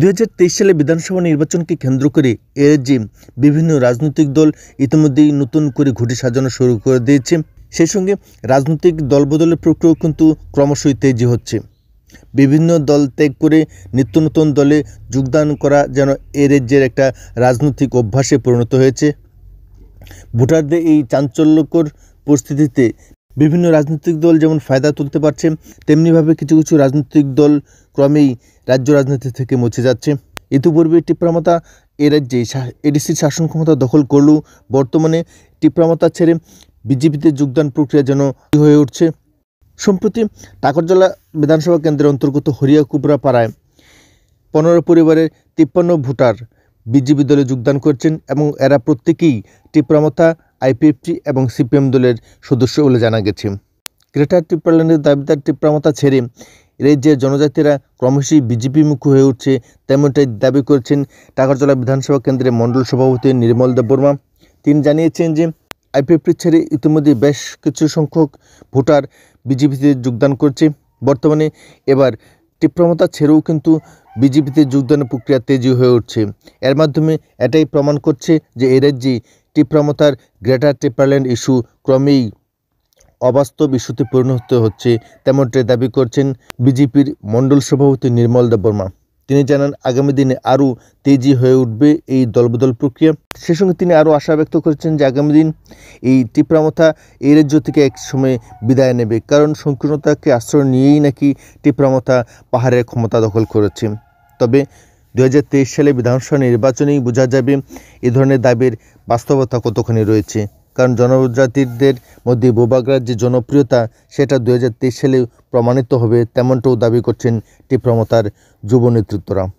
দু সালে বিধানসভা নির্বাচনকে কেন্দ্র করে এর যে বিভিন্ন রাজনৈতিক দল ইতিমধ্যেই নতুন করে ঘুটি সাজানো শুরু করে দিয়েছে সেই সঙ্গে রাজনৈতিক দলবদলের প্রক্রিয়াও কিন্তু ক্রমশই তেজি হচ্ছে বিভিন্ন দল ত্যাগ করে নিত্য নতুন দলে যোগদান করা যেন এ রাজ্যের একটা রাজনৈতিক অভ্যাসে পরিণত হয়েছে ভোটারদের এই চাঞ্চল্যকর পরিস্থিতিতে বিভিন্ন রাজনৈতিক দল যেমন ফায়দা তুলতে পারছে তেমনিভাবে কিছু কিছু রাজনৈতিক দল ক্রমেই রাজ্য রাজনীতি থেকে মচে যাচ্ছে ইতিপূর্বে টিপ্রামাতা এ রাজ্যে এডিসির শাসন ক্ষমতা দখল করলেও বর্তমানে টিপ্রামাতা ছেড়ে বিজেপিতে যোগদান প্রক্রিয়া যেন হয়ে উঠছে সম্প্রতি টাকরজলা বিধানসভা কেন্দ্রের অন্তর্গত হরিয়াকুবরা পাড়ায় পনেরো পরিবারের তিপ্পান্ন ভোটার বিজেপি দলে যোগদান করছেন এবং এরা প্রত্যেকেই টিপ্রামতা আইপিএফটি এবং সিপিএম দলের সদস্য বলে জানা গেছে গ্রেটার টিপ্রাল্যান্ডের দাবিদার টিপ্রামতা ছেড়ে রাজ্যের জনজাতিরা ক্রমশই বিজেপি মুখ্য হয়ে উঠছে তেমনটাই দাবি করেছেন টাকারজলা বিধানসভা কেন্দ্রের মণ্ডল সভাপতি নির্মল দেববর্মা তিনি জানিয়েছেন যে আইপিএফটি ছেড়ে ইতিমধ্যে বেশ কিছু সংখ্যক ভোটার বিজেপিতে যোগদান করছে বর্তমানে এবার তীব্রমতা ছেড়েও কিন্তু বিজেপিতে যোগদানের প্রক্রিয়া তেজি হয়ে উঠছে এর মাধ্যমে এটাই প্রমাণ করছে যে এ রাজ্যে টিপ্রামতার গ্রেটার টিপারল্যান্ড ইস্যু ক্রমেই অবাস্তব ইস্যুতে পরিণত হচ্ছে তেমনটি দাবি করছেন বিজেপির মণ্ডল সভাপতি নির্মল দেববর্মা তিনি জানান আগামী দিনে আরও তেজি হয়ে উঠবে এই দলবদল প্রক্রিয়া সে সঙ্গে তিনি আরও আশা ব্যক্ত করেছেন যে আগামী দিন এই টিপ্রামথা এই রাজ্য থেকে এক সময়ে বিদায় নেবে কারণ সংকীর্ণতাকে আশ্রয় নিয়েই নাকি টিপ্রামথা পাহাড়ের ক্ষমতা দখল করেছে তবে দু সালে বিধানসভা নির্বাচনেই বোঝা যাবে এ ধরনের দাবির বাস্তবতা কতখানি রয়েছে কারণ জনজাতিদের মধ্যে বোবাগড়ার যে জনপ্রিয়তা সেটা দু সালে প্রমাণিত হবে তেমনটাও দাবি করছেন টিপ্রমতার যুব নেতৃত্বরা